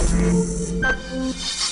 Thank you.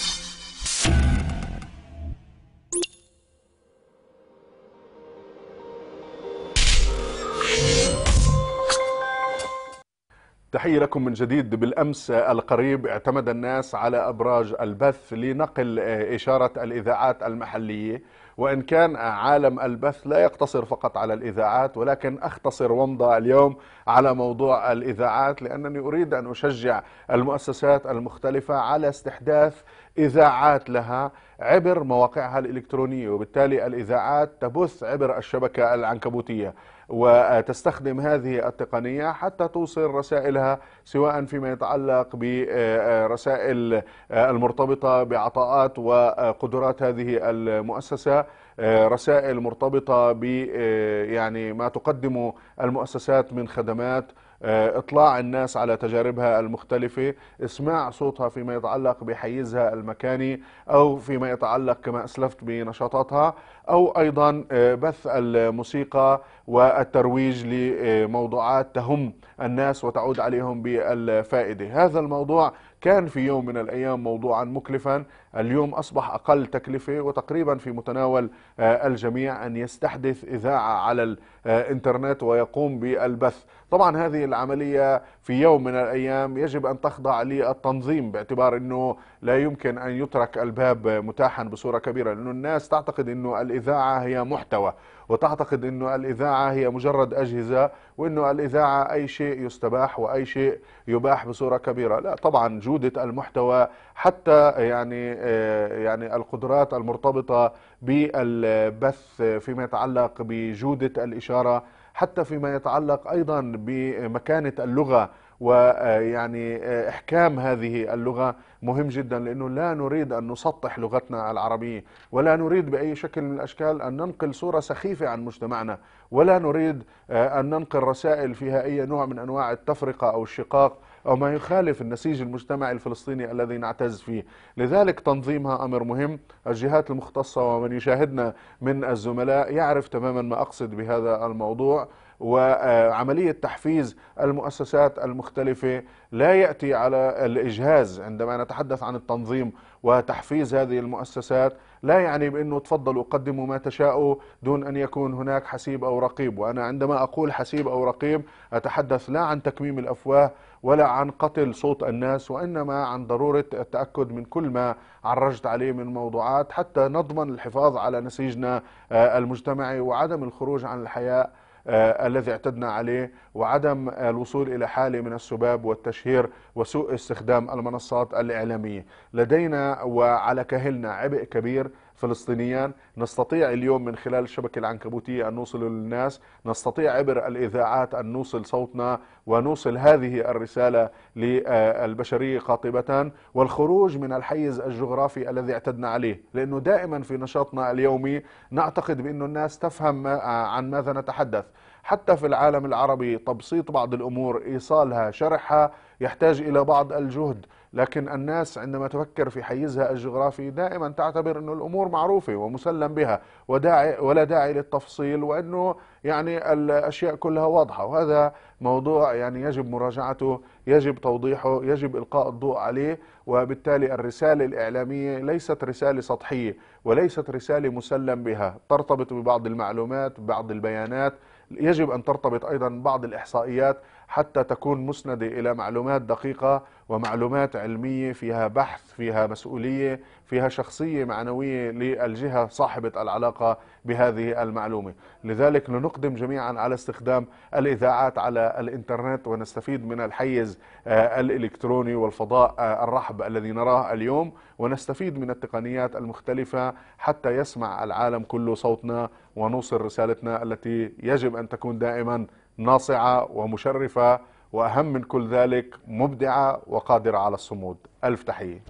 تحية لكم من جديد بالأمس القريب اعتمد الناس على أبراج البث لنقل آه، إشارة الإذاعات المحلية وإن كان عالم البث لا يقتصر فقط على الإذاعات ولكن أختصر ومضى اليوم على موضوع الإذاعات لأنني أريد أن أشجع المؤسسات المختلفة على استحداث إذاعات لها عبر مواقعها الإلكترونية وبالتالي الإذاعات تبث عبر الشبكة العنكبوتية وتستخدم هذه التقنية حتى توصل رسائلها سواء فيما يتعلق برسائل المرتبطة بعطاءات وقدرات هذه المؤسسة رسائل مرتبطة ب يعني ما تقدمه المؤسسات من خدمات آه، اطلاع الناس على تجاربها المختلفه اسماع صوتها فيما يتعلق بحيزها المكاني او فيما يتعلق كما اسلفت بنشاطاتها او ايضا آه، بث الموسيقى والترويج لموضوعات تهم الناس وتعود عليهم بالفائده هذا الموضوع كان في يوم من الأيام موضوعا مكلفا اليوم أصبح أقل تكلفة وتقريبا في متناول آه، الجميع أن يستحدث إذاعة على الإنترنت آه، ويقوم بالبث طبعا هذه العملية في يوم من الأيام يجب أن تخضع للتنظيم باعتبار أنه لا يمكن أن يترك الباب متاحا بصورة كبيرة لأن الناس تعتقد أنه الإذاعة هي محتوى وتعتقد أنه الإذاعة هي مجرد أجهزة وأنه الإذاعة أي شيء يستباح وأي شيء يباح بصورة كبيرة لا طبعا جود جودة المحتوى حتى يعني آه، يعني القدرات المرتبطة بالبث فيما يتعلق بجودة الإشارة حتى فيما يتعلق أيضا بمكانة اللغة ويعني آه، إحكام هذه اللغة مهم جدا لأنه لا نريد أن نسطح لغتنا العربية ولا نريد بأي شكل من الأشكال أن ننقل صورة سخيفة عن مجتمعنا ولا نريد آه، أن ننقل رسائل فيها أي نوع من أنواع التفرقة أو الشقاق أو ما يخالف النسيج المجتمعي الفلسطيني الذي نعتز فيه لذلك تنظيمها أمر مهم الجهات المختصة ومن يشاهدنا من الزملاء يعرف تماما ما أقصد بهذا الموضوع وعملية تحفيز المؤسسات المختلفة لا يأتي على الإجهاز عندما نتحدث عن التنظيم وتحفيز هذه المؤسسات لا يعني بأنه تفضلوا قدموا ما تشاءوا دون أن يكون هناك حسيب أو رقيب وأنا عندما أقول حسيب أو رقيب أتحدث لا عن تكميم الأفواه ولا عن قتل صوت الناس وإنما عن ضرورة التأكد من كل ما عرجت عليه من موضوعات حتى نضمن الحفاظ على نسيجنا آه، المجتمعي وعدم الخروج عن الحياء آه، الذي اعتدنا عليه وعدم الوصول إلى حالة من السباب والتشهير وسوء استخدام المنصات الإعلامية لدينا وعلى كاهلنا عبء كبير فلسطينيان نستطيع اليوم من خلال الشبكة العنكبوتية أن نوصل للناس نستطيع عبر الإذاعات أن نوصل صوتنا ونوصل هذه الرسالة للبشرية قاطبة والخروج من الحيز الجغرافي الذي اعتدنا عليه لأنه دائما في نشاطنا اليومي نعتقد بأن الناس تفهم عن ماذا نتحدث حتى في العالم العربي تبسيط بعض الأمور إيصالها شرحها يحتاج إلى بعض الجهد لكن الناس عندما تفكر في حيزها الجغرافي دائما تعتبر أن الأمور معروفة ومسلم بها وداعي ولا داعي للتفصيل وأنه يعني الأشياء كلها واضحة وهذا موضوع يعني يجب مراجعته يجب توضيحه يجب إلقاء الضوء عليه وبالتالي الرسالة الإعلامية ليست رسالة سطحية وليست رسالة مسلم بها ترتبط ببعض المعلومات ببعض البيانات يجب أن ترتبط أيضا بعض الإحصائيات حتى تكون مسندة إلى معلومات دقيقة ومعلومات علمية فيها بحث فيها مسؤولية فيها شخصية معنوية للجهة صاحبة العلاقة بهذه المعلومة لذلك لنقدم جميعا على استخدام الإذاعات على الانترنت ونستفيد من الحيز آه، الالكتروني والفضاء آه، الرحب الذي نراه اليوم ونستفيد من التقنيات المختلفه حتى يسمع العالم كله صوتنا ونوصل رسالتنا التي يجب ان تكون دائما ناصعه ومشرفه واهم من كل ذلك مبدعه وقادره على الصمود الف تحيه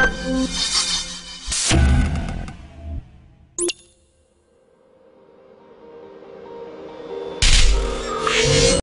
Thank you.